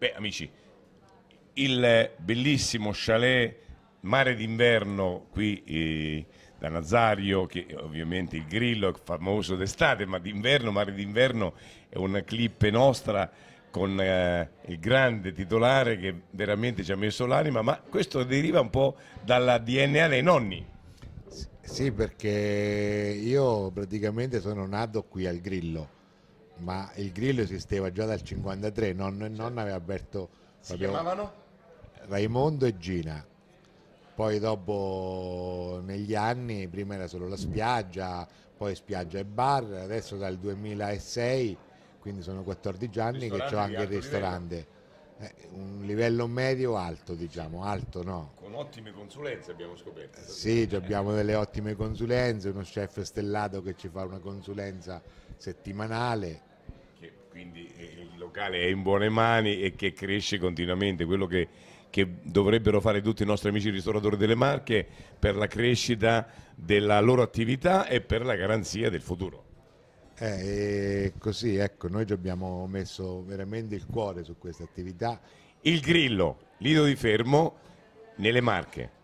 Beh, amici, il bellissimo chalet Mare d'inverno qui eh, da Nazario, che ovviamente il grillo è famoso d'estate, ma d'inverno, Mare d'inverno è una clip nostra con eh, il grande titolare che veramente ci ha messo l'anima, ma questo deriva un po' dalla DNA dei nonni. Sì, perché io praticamente sono nato qui al Grillo ma il Grillo esisteva già dal 53, nonno e nonna aveva aperto si chiamavano? Raimondo e Gina. Poi dopo negli anni, prima era solo la spiaggia, poi spiaggia e bar, adesso dal 2006, quindi sono 14 anni che ho anche il ristorante. Eh, un livello medio alto, diciamo, alto no. Con ottime consulenze abbiamo scoperto. Eh, sì, abbiamo delle ottime consulenze, uno chef stellato che ci fa una consulenza settimanale locale è in buone mani e che cresce continuamente. Quello che, che dovrebbero fare tutti i nostri amici ristoratori delle Marche per la crescita della loro attività e per la garanzia del futuro. Eh, così, ecco, noi ci abbiamo messo veramente il cuore su questa attività. Il Grillo, Lido di Fermo, nelle Marche.